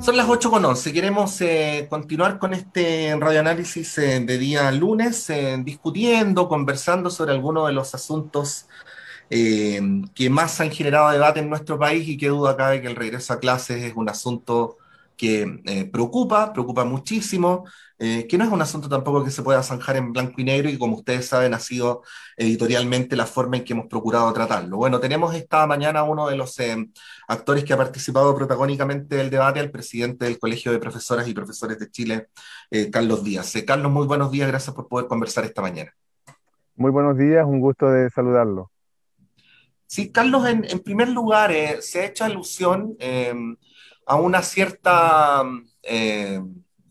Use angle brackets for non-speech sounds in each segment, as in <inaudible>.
Son las 8 con 11. Queremos eh, continuar con este radioanálisis eh, de día lunes, eh, discutiendo, conversando sobre algunos de los asuntos que más han generado debate en nuestro país y qué duda cabe que el regreso a clases es un asunto que eh, preocupa, preocupa muchísimo, eh, que no es un asunto tampoco que se pueda zanjar en blanco y negro y como ustedes saben ha sido editorialmente la forma en que hemos procurado tratarlo. Bueno, tenemos esta mañana uno de los eh, actores que ha participado protagónicamente del debate, el presidente del Colegio de Profesoras y Profesores de Chile, Carlos Díaz. Carlos, muy buenos días, gracias por poder conversar esta mañana. Muy buenos días, un gusto de saludarlo. Sí, Carlos, en, en primer lugar, se ha hecho alusión a una cierta, eh,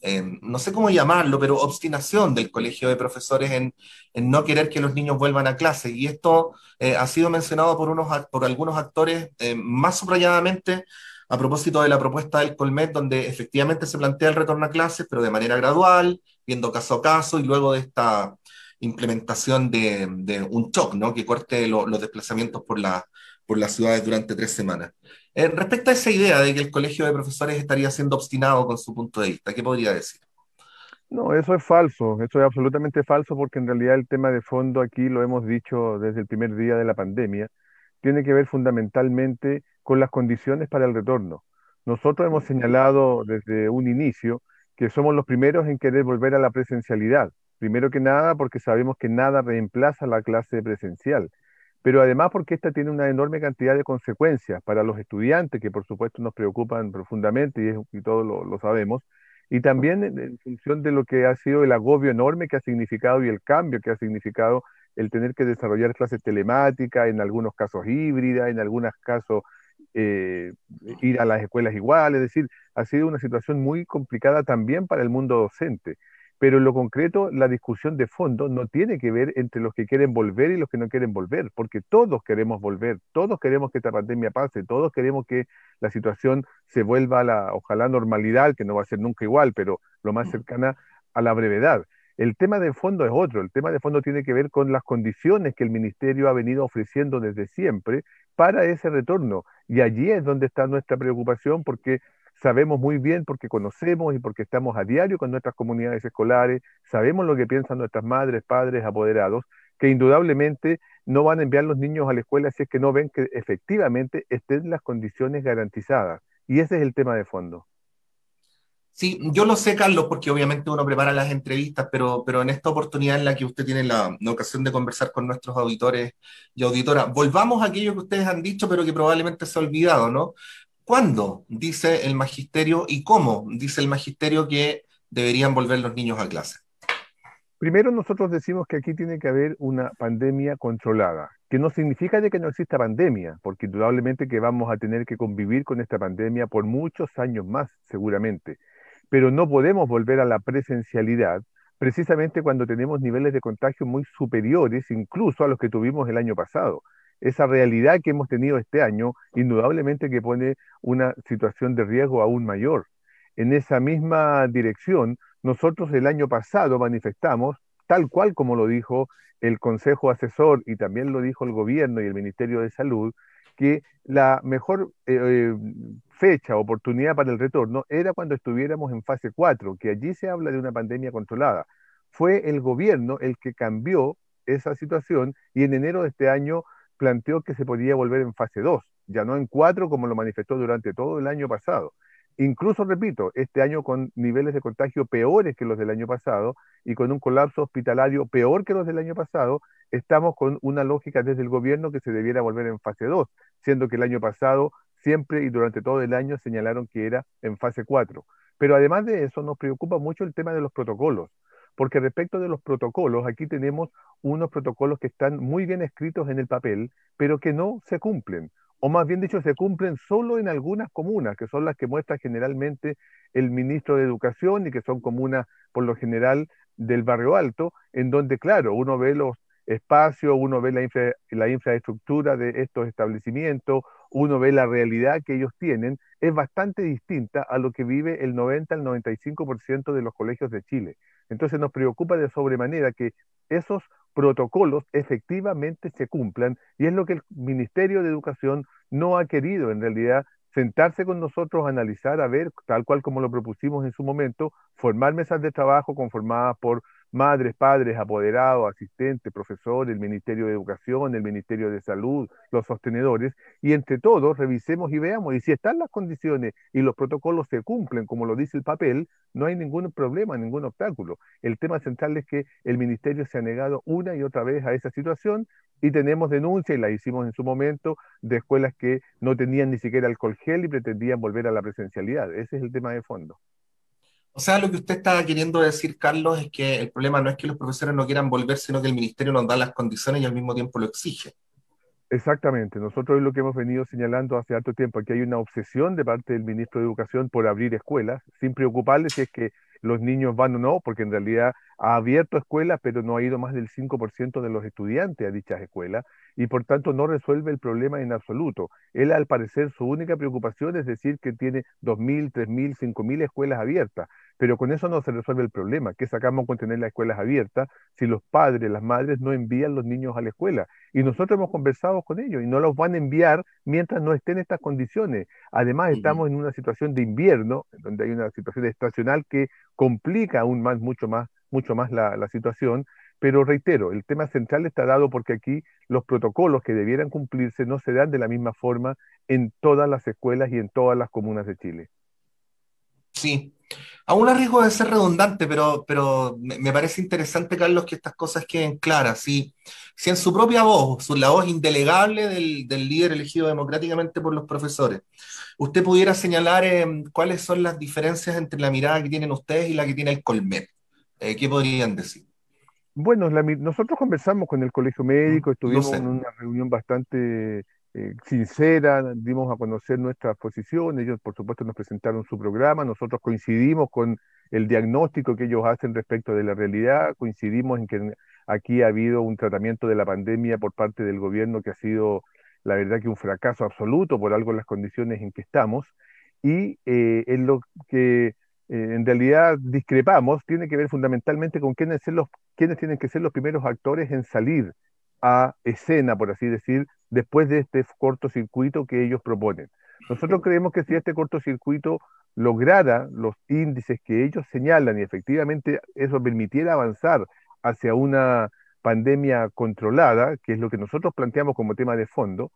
eh, no sé cómo llamarlo, pero obstinación del colegio de profesores en, no querer que los niños vuelvan a clase. Y esto eh, ha sido mencionado por, unos, por algunos actores más subrayadamente a propósito de la propuesta del Colmet, donde efectivamente se plantea el retorno a clases, pero de manera gradual, viendo caso a caso, y luego de esta implementación de, un shock, ¿no? que corte los desplazamientos por, la, por las ciudades durante tres semanas. Eh, respecto a esa idea de que el colegio de profesores estaría siendo obstinado con su punto de vista, ¿qué podría decir? No, eso es falso, eso es absolutamente falso porque en realidad el tema de fondo aquí lo hemos dicho desde el primer día de la pandemia, tiene que ver fundamentalmente con las condiciones para el retorno. Nosotros hemos señalado desde un inicio que somos los primeros en querer volver a la presencialidad, primero que nada porque sabemos que nada reemplaza la clase presencial pero además porque esta tiene una enorme cantidad de consecuencias para los estudiantes, que por supuesto nos preocupan profundamente y, todos lo, sabemos, y también en, función de lo que ha sido el agobio enorme que ha significado y el cambio que ha significado el tener que desarrollar clases telemáticas, en algunos casos híbridas, en algunos casos eh, ir a las escuelas iguales. es decir, ha sido una situación muy complicada también para el mundo docente pero en lo concreto la discusión de fondo no tiene que ver entre los que quieren volver y los que no quieren volver, porque todos queremos volver, todos queremos que esta pandemia pase, todos queremos que la situación se vuelva a la, ojalá, normalidad, que no va a ser nunca igual, pero lo más cercana a la brevedad. El tema de fondo es otro, el tema de fondo tiene que ver con las condiciones que el Ministerio ha venido ofreciendo desde siempre para ese retorno. Y allí es donde está nuestra preocupación porque sabemos muy bien porque conocemos y porque estamos a diario con nuestras comunidades escolares, sabemos lo que piensan nuestras madres, padres, apoderados, que indudablemente no van a enviar los niños a la escuela si es que no ven que efectivamente estén las condiciones garantizadas. Y ese es el tema de fondo. Sí, yo lo sé, Carlos, porque obviamente uno prepara las entrevistas, pero, pero en esta oportunidad en la que usted tiene la, la, ocasión de conversar con nuestros auditores y auditoras, volvamos a aquello que ustedes han dicho, pero que probablemente se ha olvidado, ¿no? ¿Cuándo? Dice el magisterio y cómo. Dice el magisterio que deberían volver los niños a clase. Primero nosotros decimos que aquí tiene que haber una pandemia controlada, que no significa que no exista pandemia, porque indudablemente que vamos a tener que convivir con esta pandemia por muchos años más, seguramente. Pero no podemos volver a la presencialidad precisamente cuando tenemos niveles de contagio muy superiores incluso a los que tuvimos el año pasado esa realidad que hemos tenido este año, indudablemente que pone una situación de riesgo aún mayor. En esa misma dirección, nosotros el año pasado manifestamos, tal cual como lo dijo el Consejo Asesor y también lo dijo el Gobierno y el Ministerio de Salud, que la mejor eh, eh, fecha, oportunidad para el retorno era cuando estuviéramos en fase 4, que allí se habla de una pandemia controlada. Fue el gobierno el que cambió esa situación y en enero de este año planteó que se podía volver en fase 2, ya no en 4 como lo manifestó durante todo el año pasado. Incluso, repito, este año con niveles de contagio peores que los del año pasado y con un colapso hospitalario peor que los del año pasado, estamos con una lógica desde el gobierno que se debiera volver en fase 2, siendo que el año pasado siempre y durante todo el año señalaron que era en fase 4. Pero además de eso, nos preocupa mucho el tema de los protocolos porque respecto de los protocolos, aquí tenemos unos protocolos que están muy bien escritos en el papel, pero que no se cumplen, o más bien dicho, se cumplen solo en algunas comunas, que son las que muestra generalmente el ministro de Educación y que son comunas, por lo general, del barrio alto, en donde, claro, uno ve los espacios, uno ve la, la infraestructura de estos establecimientos, uno ve la realidad que ellos tienen, es bastante distinta a lo que vive el 90 al 95% de los colegios de Chile. Entonces nos preocupa de sobremanera que esos protocolos efectivamente se cumplan y es lo que el Ministerio de Educación no ha querido en realidad sentarse con nosotros, analizar, a ver, tal cual como lo propusimos en su momento, formar mesas de trabajo conformadas por madres, padres, apoderados, asistentes, profesores, el Ministerio de Educación, el Ministerio de Salud, los sostenedores, y entre todos revisemos y veamos, y si están las condiciones y los protocolos se cumplen, como lo dice el papel, no hay ningún problema, ningún obstáculo. El tema central es que el Ministerio se ha negado una y otra vez a esa situación y tenemos denuncias, y las hicimos en su momento, de escuelas que no tenían ni siquiera alcohol gel y pretendían volver a la presencialidad. Ese es el tema de fondo. O sea, lo que usted está queriendo decir, Carlos, es que el problema no es que los profesores no quieran volver, sino que el ministerio nos da las condiciones y al mismo tiempo lo exige. Exactamente, nosotros lo que hemos venido señalando hace harto tiempo, que hay una obsesión de parte del ministro de Educación por abrir escuelas, sin preocuparle si es que los niños van o no, porque en realidad ha abierto escuelas, pero no ha ido más del 5% de los estudiantes a dichas escuelas, y por tanto no resuelve el problema en absoluto. Él al parecer su única preocupación es decir que tiene 2.000, 3.000, 5.000 escuelas abiertas, pero con eso no se resuelve el problema. ¿Qué sacamos con tener las escuelas abiertas si los padres, las madres no envían los niños a la escuela? Y nosotros hemos conversado con ellos y no los van a enviar mientras no estén estas condiciones. Además estamos en una situación de invierno, donde hay una situación estacional que complica aún más, mucho más, mucho más la, la situación pero reitero, el tema central está dado porque aquí los protocolos que debieran cumplirse no se dan de la misma forma en todas las escuelas y en todas las comunas de Chile. Sí, aún arriesgo de ser redundante, pero, me, parece interesante, Carlos, que estas cosas queden claras. Si, si en su propia voz, su, la voz indelegable del, líder elegido democráticamente por los profesores, usted pudiera señalar em, cuáles son las diferencias entre la mirada que tienen ustedes y la que tiene el Colmet, eh, ¿qué podrían decir? Bueno, nosotros conversamos con el colegio médico, estuvimos en una reunión bastante eh, sincera, dimos a conocer nuestra posición, ellos por supuesto nos presentaron su programa, nosotros coincidimos con el diagnóstico que ellos hacen respecto de la realidad, coincidimos en que aquí ha habido un tratamiento de la pandemia por parte del gobierno que ha sido la verdad que un fracaso absoluto por algo en las condiciones en que estamos y eh, en lo que eh, en realidad discrepamos, tiene que ver fundamentalmente con quiénes, tienen que ser los primeros actores en salir a escena, por así decir, después de este cortocircuito que ellos proponen. Nosotros creemos que si este cortocircuito lograra los índices que ellos señalan y efectivamente eso permitiera avanzar hacia una pandemia controlada, que es lo que nosotros planteamos como tema de fondo,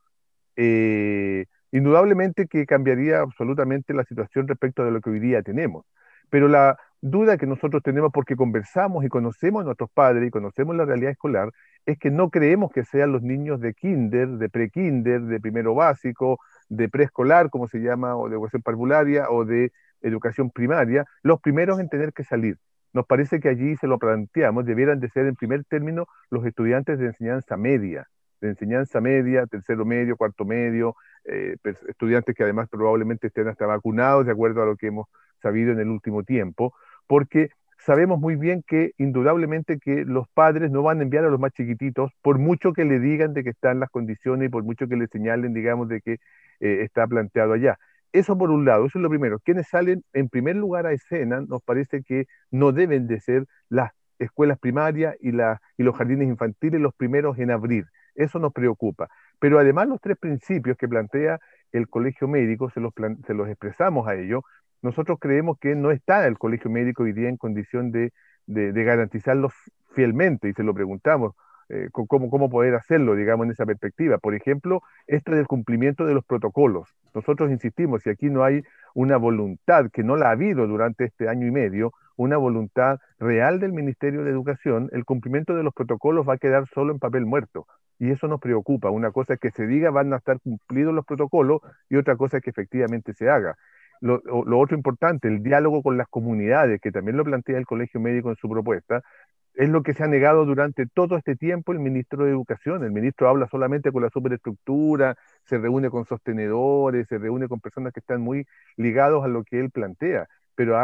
eh, indudablemente que cambiaría absolutamente la situación respecto de lo que hoy día tenemos. Pero la duda que nosotros tenemos porque conversamos y conocemos a nuestros padres y conocemos la realidad escolar es que no creemos que sean los niños de kinder, de pre-kinder, de primero básico, de preescolar, como se llama, o de educación parvularia o de educación primaria, los primeros en tener que salir. Nos parece que allí se lo planteamos, debieran de ser en primer término los estudiantes de enseñanza media, de enseñanza media, tercero medio, cuarto medio, eh, estudiantes que además probablemente estén hasta vacunados de acuerdo a lo que hemos habido en el último tiempo, porque sabemos muy bien que indudablemente que los padres no van a enviar a los más chiquititos, por mucho que le digan de que están las condiciones y por mucho que le señalen, digamos, de que eh, está planteado allá. Eso por un lado, eso es lo primero. Quienes salen en primer lugar a escena, nos parece que no deben de ser las escuelas primarias y, los jardines infantiles los primeros en abrir. Eso nos preocupa. Pero además los tres principios que plantea el colegio médico, se los, se los expresamos a ellos, nosotros creemos que no está el colegio médico hoy día en condición de, de, garantizarlo fielmente, y se lo preguntamos, eh, cómo, cómo poder hacerlo, digamos, en esa perspectiva. Por ejemplo, esto del cumplimiento de los protocolos. Nosotros insistimos, si aquí no hay una voluntad, que no la ha habido durante este año y medio, una voluntad real del Ministerio de Educación, el cumplimiento de los protocolos va a quedar solo en papel muerto. Y eso nos preocupa. Una cosa es que se diga van a estar cumplidos los protocolos y otra cosa es que efectivamente se haga. Lo, otro importante, el diálogo con las comunidades, que también lo plantea el Colegio Médico en su propuesta, es lo que se ha negado durante todo este tiempo el ministro de Educación. El ministro habla solamente con la superestructura, se reúne con sostenedores, se reúne con personas que están muy ligados a lo que él plantea, pero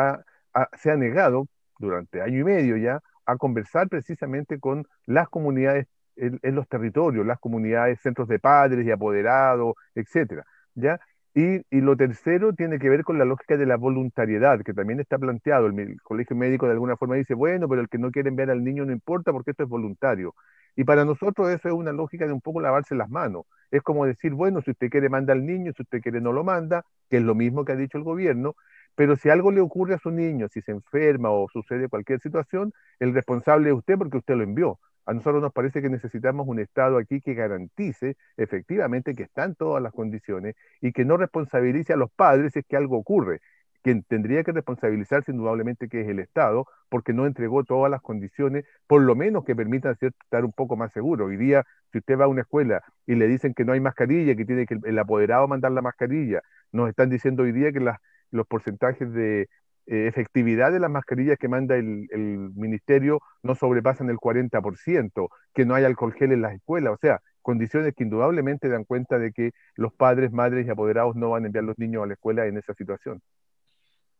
se ha negado durante año y medio ya a conversar precisamente con las comunidades en, los territorios, las comunidades, centros de padres y apoderados, etcétera. ¿Ya? Y, lo tercero tiene que ver con la lógica de la voluntariedad, que también está planteado. El, el, colegio médico de alguna forma dice, bueno, pero el que no quiere enviar al niño no importa porque esto es voluntario. Y para nosotros eso es una lógica de un poco lavarse las manos. Es como decir, bueno, si usted quiere manda al niño, si usted quiere no lo manda, que es lo mismo que ha dicho el gobierno, pero si algo le ocurre a su niño, si se enferma o sucede cualquier situación, el responsable es usted porque usted lo envió. A nosotros nos parece que necesitamos un Estado aquí que garantice efectivamente que están todas las condiciones y que no responsabilice a los padres si es que algo ocurre. Quien tendría que responsabilizarse indudablemente que es el Estado, porque no entregó todas las condiciones, por lo menos que permitan estar un poco más seguro. Hoy día, si usted va a una escuela y le dicen que no hay mascarilla, que tiene que el apoderado mandar la mascarilla, nos están diciendo hoy día que las, los porcentajes de, eh, efectividad de las mascarillas que manda el, ministerio no sobrepasan el 40%, que no hay alcohol gel en las escuelas, o sea, condiciones que indudablemente dan cuenta de que los padres, madres y apoderados no van a enviar los niños a la escuela en esa situación.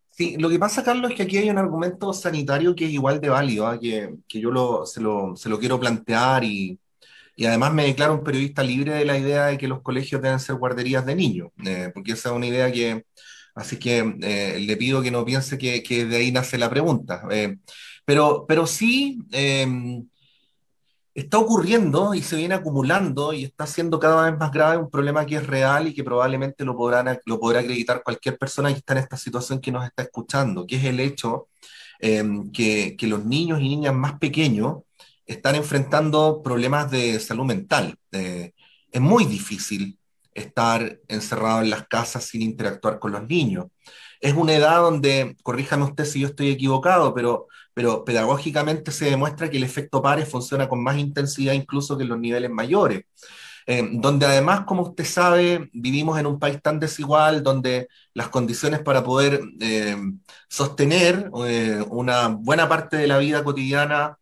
Sí, lo que pasa, Carlos, es que aquí hay un argumento sanitario que es igual de válido, ¿ah? que, que, yo lo, se, lo, se, lo, quiero plantear y, y, además me declaro un periodista libre de la idea de que los colegios deben ser guarderías de niños, eh, porque esa es una idea que, Así que eh, le pido que no piense que, de ahí nace la pregunta. Eh, pero, pero sí em, está ocurriendo y se viene acumulando y está siendo cada vez más grave un problema que es real y que probablemente lo, podrán, lo podrá acreditar cualquier persona que está en esta situación que nos está escuchando, que es el hecho em, que, que los niños y niñas más pequeños están enfrentando problemas de salud mental. Eh, es muy difícil estar encerrado en las casas sin interactuar con los niños. Es una edad donde, corríjame usted si yo estoy equivocado, pero, pero pedagógicamente se demuestra que el efecto pares funciona con más intensidad incluso que en los niveles mayores. Eh, donde además, como usted sabe, vivimos en un país tan desigual, donde las condiciones para poder eh, sostener eh, una buena parte de la vida cotidiana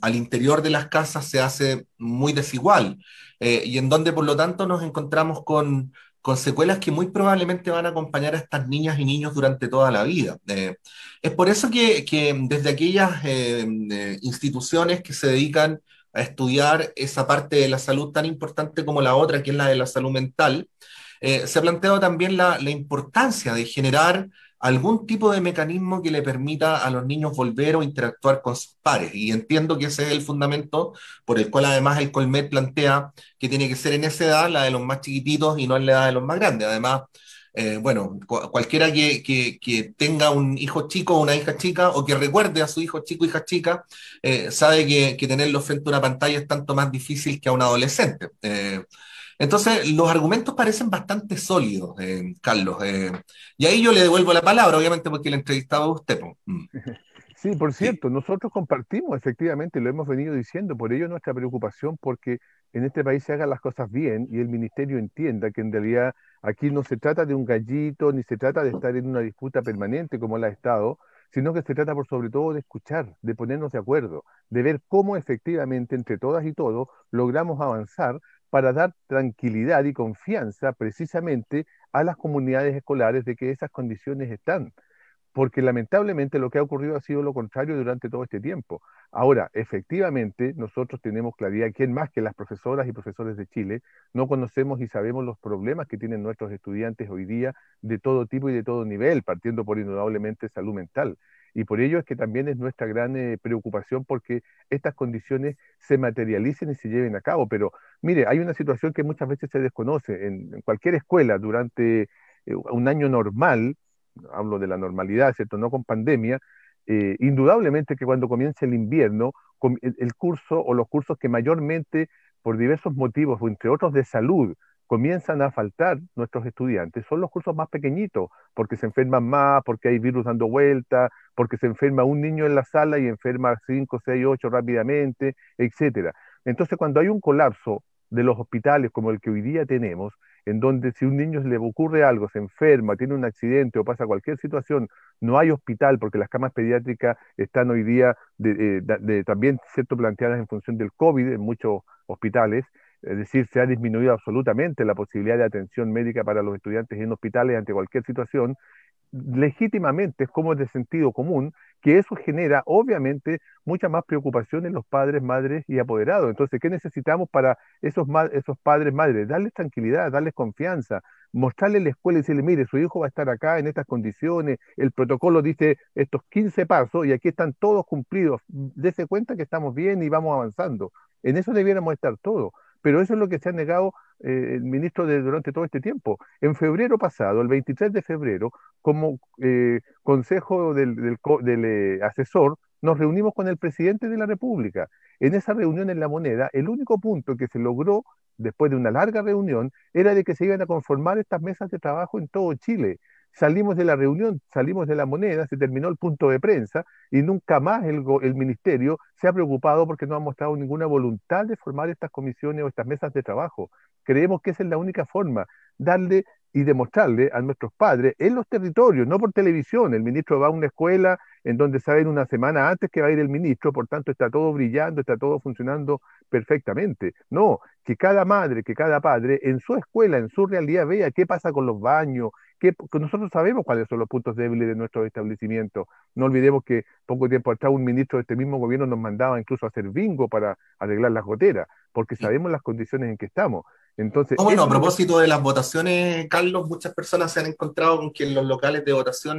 al interior de las casas se hace muy desigual. Eh, y en donde por lo tanto nos encontramos con, con, secuelas que muy probablemente van a acompañar a estas niñas y niños durante toda la vida. Eh, es por eso que, desde aquellas eh, instituciones que se dedican a estudiar esa parte de la salud tan importante como la otra, que es la de la salud mental, se ha planteado también la, la importancia de generar algún tipo de mecanismo que le permita a los niños volver o interactuar con sus pares. Y entiendo que ese es el fundamento por el cual además el Colmet plantea que tiene que ser en esa edad, la de los más chiquititos y no en la edad de los más grandes. Además, eh, bueno, cualquiera que, que, tenga un hijo chico o una hija chica o que recuerde a su hijo chico o hija chica, eh, sabe que, que, tenerlo frente a una pantalla es tanto más difícil que a un adolescente. Eh, entonces, los argumentos parecen bastante sólidos, eh, Carlos. Eh, y ahí yo le devuelvo la palabra, obviamente, porque le entrevistaba a usted. Mm. <laughs> Sí, por cierto, nosotros compartimos, efectivamente, lo hemos venido diciendo, por ello nuestra preocupación porque en este país se hagan las cosas bien y el ministerio entienda que en realidad aquí no se trata de un gallito, ni se trata de estar en una disputa permanente como la ha estado, sino que se trata por sobre todo de escuchar, de ponernos de acuerdo, de ver cómo efectivamente entre todas y todos logramos avanzar para dar tranquilidad y confianza precisamente a las comunidades escolares de que esas condiciones están. Porque lamentablemente lo que ha ocurrido ha sido lo contrario durante todo este tiempo. Ahora, efectivamente, nosotros tenemos claridad, quién más que las profesoras y profesores de Chile, no conocemos y sabemos los problemas que tienen nuestros estudiantes hoy día de todo tipo y de todo nivel, partiendo por indudablemente salud mental. Y por ello es que también es nuestra gran eh, preocupación porque estas condiciones se materialicen y se lleven a cabo. Pero mire, hay una situación que muchas veces se desconoce. En, cualquier escuela, durante eh, un año normal, hablo de la normalidad, ¿cierto? No con pandemia, eh, indudablemente que cuando comience el invierno, el curso o los cursos que mayormente, por diversos motivos, entre otros de salud, comienzan a faltar nuestros estudiantes son los cursos más pequeñitos, porque se enferman más, porque hay virus dando vuelta, porque se enferma un niño en la sala y enferma 5, 6, 8 rápidamente, etcétera. Entonces, cuando hay un colapso de los hospitales como el que hoy día tenemos, en donde si un niño le ocurre algo, se enferma, tiene un accidente o pasa cualquier situación, no hay hospital porque las camas pediátricas están hoy día eh, también, ¿cierto?, planteadas en función del COVID en muchos hospitales, es decir, se ha disminuido absolutamente la posibilidad de atención médica para los estudiantes en hospitales ante cualquier situación. Legítimamente es como de sentido común que eso genera obviamente mucha más preocupación en los padres, madres y apoderados. Entonces, ¿qué necesitamos para esos, esos padres, madres? Darles tranquilidad, darles confianza, mostrarles la escuela y decirle, mire, su hijo va a estar acá en estas condiciones, el protocolo dice estos 15 pasos y aquí están todos cumplidos. Dese cuenta que estamos bien y vamos avanzando. En eso debiéramos estar todos. Pero eso es lo que se ha negado eh, el ministro de, durante todo este tiempo. En febrero pasado, el 23 de febrero, como eh, consejo del, eh, asesor, nos reunimos con el presidente de la República. En esa reunión en La Moneda, el único punto que se logró después de una larga reunión era de que se iban a conformar estas mesas de trabajo en todo Chile salimos de la reunión, salimos de la moneda, se terminó el punto de prensa y nunca más el, ministerio se ha preocupado porque no ha mostrado ninguna voluntad de formar estas comisiones o estas mesas de trabajo. Creemos que esa es la única forma, darle y demostrarle a nuestros padres en los territorios, no por televisión. El ministro va a una escuela en donde saben una semana antes que va a ir el ministro, por tanto está todo brillando, está todo funcionando perfectamente. No, que cada madre, que cada padre en su escuela, en su realidad vea qué pasa con los baños, que nosotros sabemos cuáles son los puntos débiles de nuestro establecimiento, No olvidemos que poco tiempo atrás un ministro de este mismo gobierno nos mandaba incluso a hacer bingo para arreglar las goteras, porque sabemos las condiciones en que estamos. Ah, bueno, a propósito de las votaciones, Carlos, muchas personas se han encontrado con que en los locales de votación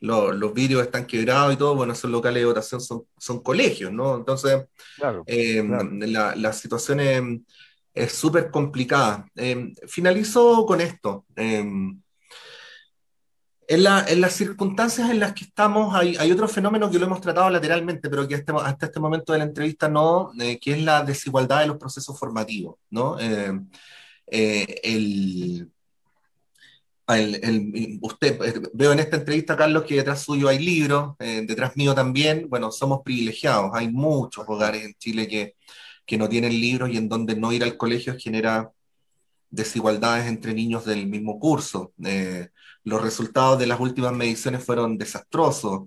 los, los vidrios están quebrados y todo, bueno, esos locales de votación son, colegios, ¿no? Entonces, eh, La, situación es eh, súper complicada. Eh, finalizo con esto. En, las circunstancias en las que estamos, hay, otro fenómeno que lo hemos tratado lateralmente, pero que hasta este momento de la entrevista no, eh, que es la desigualdad de los procesos formativos, ¿no? Eh, eh, usted, veo en esta entrevista, Carlos, que detrás suyo hay libros, detrás mío también, bueno, somos privilegiados, hay muchos hogares en Chile que, que no tienen libros y en donde no ir al colegio genera desigualdades entre niños del mismo curso. Eh, los resultados de las últimas mediciones fueron desastrosos.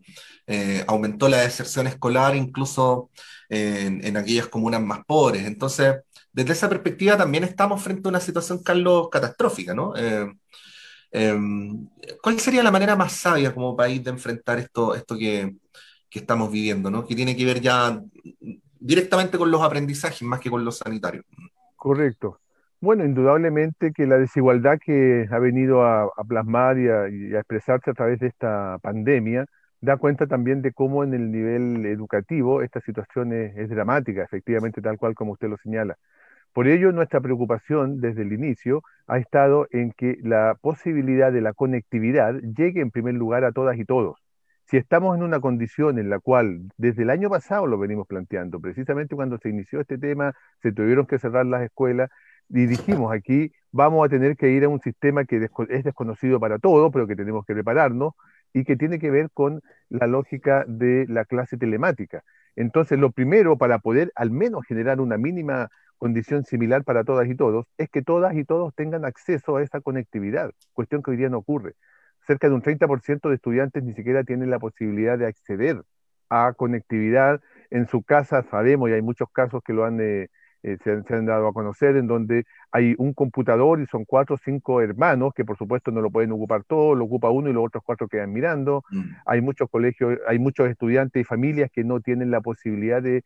Eh, aumentó la deserción escolar incluso eh, en, aquellas comunas más pobres. Entonces, desde esa perspectiva también estamos frente a una situación, Carlos, catastrófica, ¿no? Em, ¿Cuál sería la manera más sabia como país de enfrentar esto, esto que, estamos viviendo, ¿no? que tiene que ver ya directamente con los aprendizajes más que con los sanitarios? Correcto. Bueno, indudablemente que la desigualdad que ha venido a, plasmar y a, expresarse a través de esta pandemia da cuenta también de cómo en el nivel educativo esta situación es, dramática, efectivamente, tal cual como usted lo señala. Por ello, nuestra preocupación desde el inicio ha estado en que la posibilidad de la conectividad llegue en primer lugar a todas y todos. Si estamos en una condición en la cual desde el año pasado lo venimos planteando, precisamente cuando se inició este tema, se tuvieron que cerrar las escuelas, y dijimos aquí, vamos a tener que ir a un sistema que es desconocido para todos, pero que tenemos que prepararnos y que tiene que ver con la lógica de la clase telemática. Entonces, lo primero para poder al menos generar una mínima condición similar para todas y todos es que todas y todos tengan acceso a esa conectividad, cuestión que hoy día no ocurre. Cerca de un 30% de estudiantes ni siquiera tienen la posibilidad de acceder a conectividad en su casa, sabemos, y hay muchos casos que lo han... Eh, eh, se, han, dado a conocer, en donde hay un computador y son cuatro o cinco hermanos, que por supuesto no lo pueden ocupar todo, lo ocupa uno y los otros cuatro quedan mirando. Mm. Hay muchos colegios, hay muchos estudiantes y familias que no tienen la posibilidad de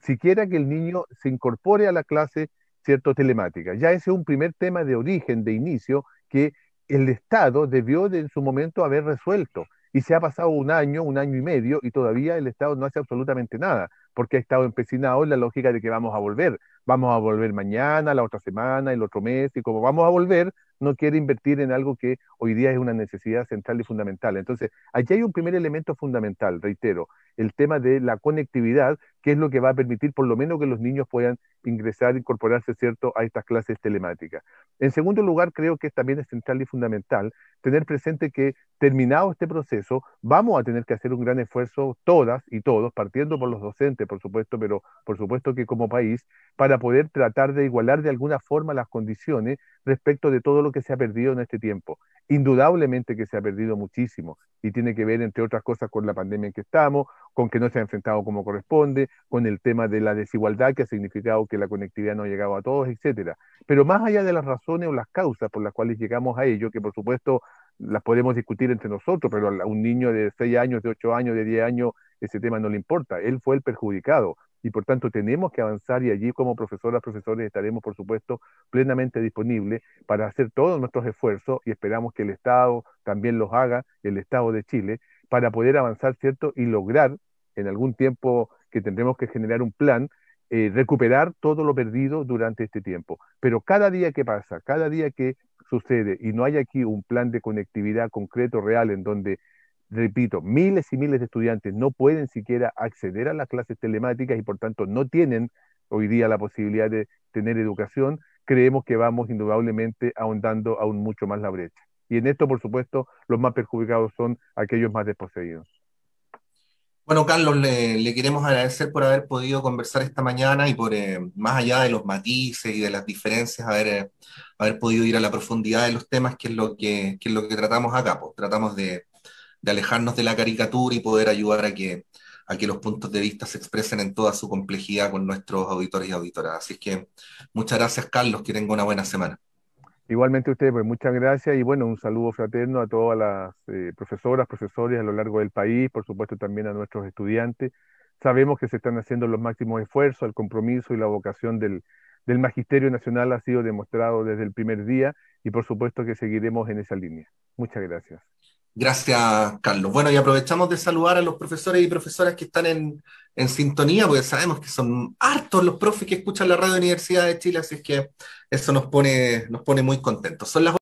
siquiera que el niño se incorpore a la clase cierto telemática. Ya ese es un primer tema de origen, de inicio, que el Estado debió en su momento haber resuelto y se ha pasado un año, un año y medio, y todavía el Estado no hace absolutamente nada, porque ha estado empecinado en la lógica de que vamos a volver, vamos a volver mañana, la otra semana, el otro mes, y como vamos a volver, no quiere invertir en algo que hoy día es una necesidad central y fundamental. Entonces, allí hay un primer elemento fundamental, reitero, el tema de la conectividad, que es lo que va a permitir por lo menos que los niños puedan ingresar, incorporarse, ¿cierto?, a estas clases telemáticas. En segundo lugar, creo que también es central y fundamental tener presente que terminado este proceso, vamos a tener que hacer un gran esfuerzo todas y todos, partiendo por los docentes, por supuesto, pero por supuesto que como país, para poder tratar de igualar de alguna forma las condiciones respecto de todo lo que se ha perdido en este tiempo. Indudablemente que se ha perdido muchísimo y tiene que ver, entre otras cosas, con la pandemia en que estamos, con que no se ha enfrentado como corresponde, con el tema de la desigualdad que ha significado que la conectividad no ha llegado a todos, etc. Pero más allá de las razones o las causas por las cuales llegamos a ello, que por supuesto las podemos discutir entre nosotros, pero a un niño de 6 años, de 8 años, de 10 años, ese tema no le importa. Él fue el perjudicado y por tanto tenemos que avanzar y allí como profesoras, profesores estaremos por supuesto plenamente disponibles para hacer todos nuestros esfuerzos y esperamos que el Estado también los haga, el Estado de Chile, para poder avanzar, ¿cierto? Y lograr en algún tiempo que tendremos que generar un plan, eh, recuperar todo lo perdido durante este tiempo. Pero cada día que pasa, cada día que sucede y no hay aquí un plan de conectividad concreto, real, en donde repito, miles y miles de estudiantes no pueden siquiera acceder a las clases telemáticas y por tanto no tienen hoy día la posibilidad de tener educación, creemos que vamos indudablemente ahondando aún mucho más la brecha. Y en esto, por supuesto, los más perjudicados son aquellos más desposeídos. Bueno, Carlos, le, queremos agradecer por haber podido conversar esta mañana y por, eh, más allá de los matices y de las diferencias, haber, eh, haber podido ir a la profundidad de los temas, que es lo que, lo que tratamos acá. Pues. Tratamos de, de alejarnos de la caricatura y poder ayudar a que, a que los puntos de vista se expresen en toda su complejidad con nuestros auditores y auditoras. Así que muchas gracias, Carlos, que tenga una buena semana. Igualmente ustedes, pues muchas gracias y bueno, un saludo fraterno a todas las eh, profesoras, profesores a lo largo del país, por supuesto también a nuestros estudiantes. Sabemos que se están haciendo los máximos esfuerzos, el compromiso y la vocación del Magisterio Nacional ha sido demostrado desde el primer día y por supuesto que seguiremos en esa línea. Muchas gracias. Gracias, Carlos. Bueno, y aprovechamos de saludar a los profesores y profesoras que están en, sintonía, porque sabemos que son hartos los profes que escuchan la radio Universidad de Chile, así que eso nos pone, nos pone muy contentos. Son las